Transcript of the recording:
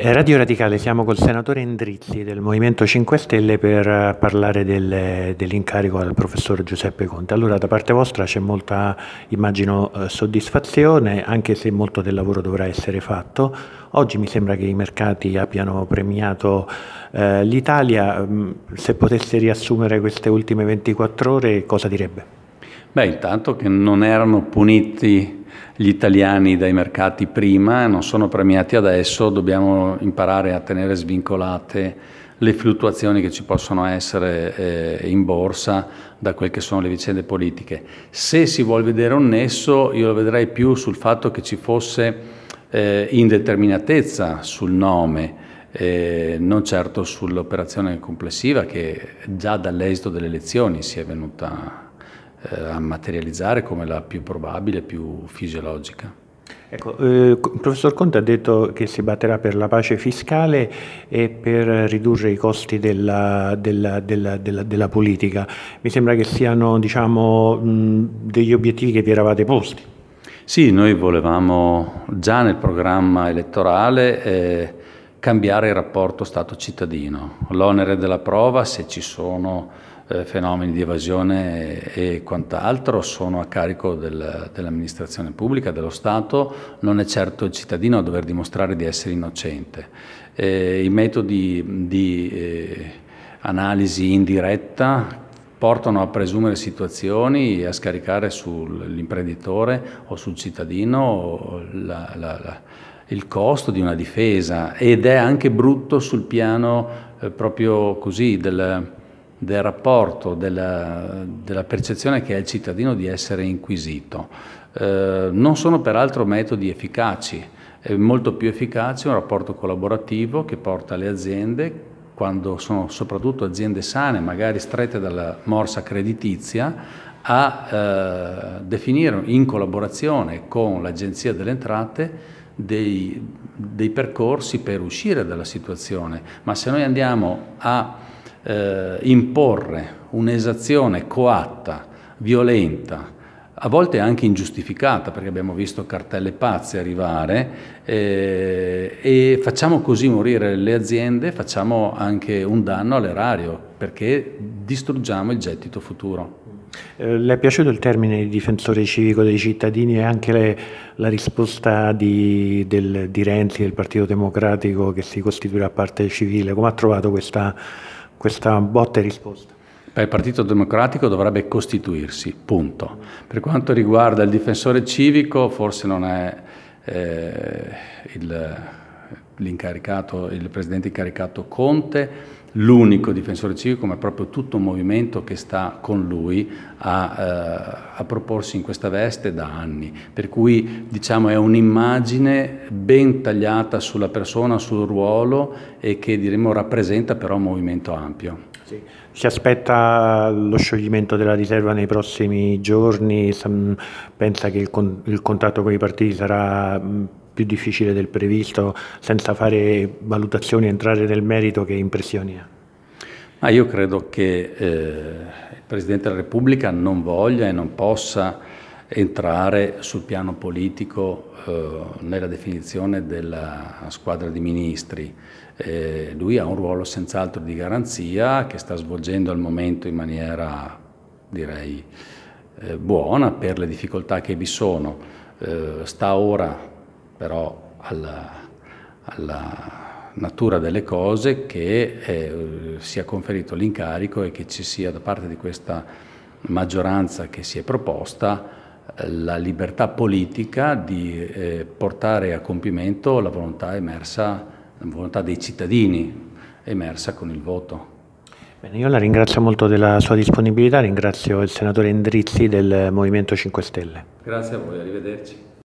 Eh, Radio Radicale, siamo col senatore Indrizzi del Movimento 5 Stelle per eh, parlare del, eh, dell'incarico al professor Giuseppe Conte. Allora, da parte vostra c'è molta, immagino, soddisfazione, anche se molto del lavoro dovrà essere fatto. Oggi mi sembra che i mercati abbiano premiato eh, l'Italia. Mm, se potesse riassumere queste ultime 24 ore, cosa direbbe? Beh, intanto che non erano puniti gli italiani dai mercati prima, non sono premiati adesso, dobbiamo imparare a tenere svincolate le fluttuazioni che ci possono essere eh, in borsa da quelle che sono le vicende politiche. Se si vuole vedere un nesso, io lo vedrei più sul fatto che ci fosse eh, indeterminatezza sul nome, eh, non certo sull'operazione complessiva che già dall'esito delle elezioni si è venuta eh, a materializzare come la più probabile, più fisiologica. Ecco, eh, il professor Conte ha detto che si batterà per la pace fiscale e per ridurre i costi della, della, della, della politica. Mi sembra che siano diciamo, mh, degli obiettivi che vi eravate posti. Sì, noi volevamo già nel programma elettorale eh, cambiare il rapporto Stato-cittadino. L'onere della prova, se ci sono eh, fenomeni di evasione e, e quant'altro sono a carico del, dell'amministrazione pubblica, dello Stato, non è certo il cittadino a dover dimostrare di essere innocente. Eh, I metodi di eh, analisi indiretta portano a presumere situazioni e a scaricare sull'imprenditore o sul cittadino la, la, la, il costo di una difesa ed è anche brutto sul piano eh, proprio così del, del rapporto, della, della percezione che ha il cittadino di essere inquisito. Eh, non sono peraltro metodi efficaci, è molto più efficace un rapporto collaborativo che porta le aziende, quando sono soprattutto aziende sane, magari strette dalla morsa creditizia, a eh, definire in collaborazione con l'Agenzia delle Entrate dei, dei percorsi per uscire dalla situazione. Ma se noi andiamo a eh, imporre un'esazione coatta, violenta, a volte anche ingiustificata, perché abbiamo visto cartelle pazze arrivare, eh, e facciamo così morire le aziende, facciamo anche un danno all'erario, perché distruggiamo il gettito futuro. Eh, le è piaciuto il termine difensore civico dei cittadini e anche le, la risposta di, del, di Renzi, del Partito Democratico che si costituirà parte civile? Come ha trovato questa questa botta e risposta? Beh, il Partito Democratico dovrebbe costituirsi, punto. Per quanto riguarda il difensore civico, forse non è eh, l'incaricato, il presidente incaricato Conte, l'unico difensore civico, ma proprio tutto un movimento che sta con lui a, eh, a proporsi in questa veste da anni. Per cui diciamo, è un'immagine ben tagliata sulla persona, sul ruolo e che diremmo rappresenta però un movimento ampio. Sì. Si aspetta lo scioglimento della riserva nei prossimi giorni? Pensa che il, con il contatto con i partiti sarà più difficile del previsto, senza fare valutazioni, entrare nel merito, che impressioni ha? Ma io credo che eh, il Presidente della Repubblica non voglia e non possa entrare sul piano politico eh, nella definizione della squadra di ministri. Eh, lui ha un ruolo senz'altro di garanzia che sta svolgendo al momento in maniera, direi, eh, buona per le difficoltà che vi sono. Eh, sta ora però alla, alla natura delle cose che eh, sia conferito l'incarico e che ci sia da parte di questa maggioranza che si è proposta eh, la libertà politica di eh, portare a compimento la volontà emersa, la volontà dei cittadini emersa con il voto. Bene, io la ringrazio molto della sua disponibilità, ringrazio il senatore Indrizzi del Movimento 5 Stelle. Grazie a voi, arrivederci.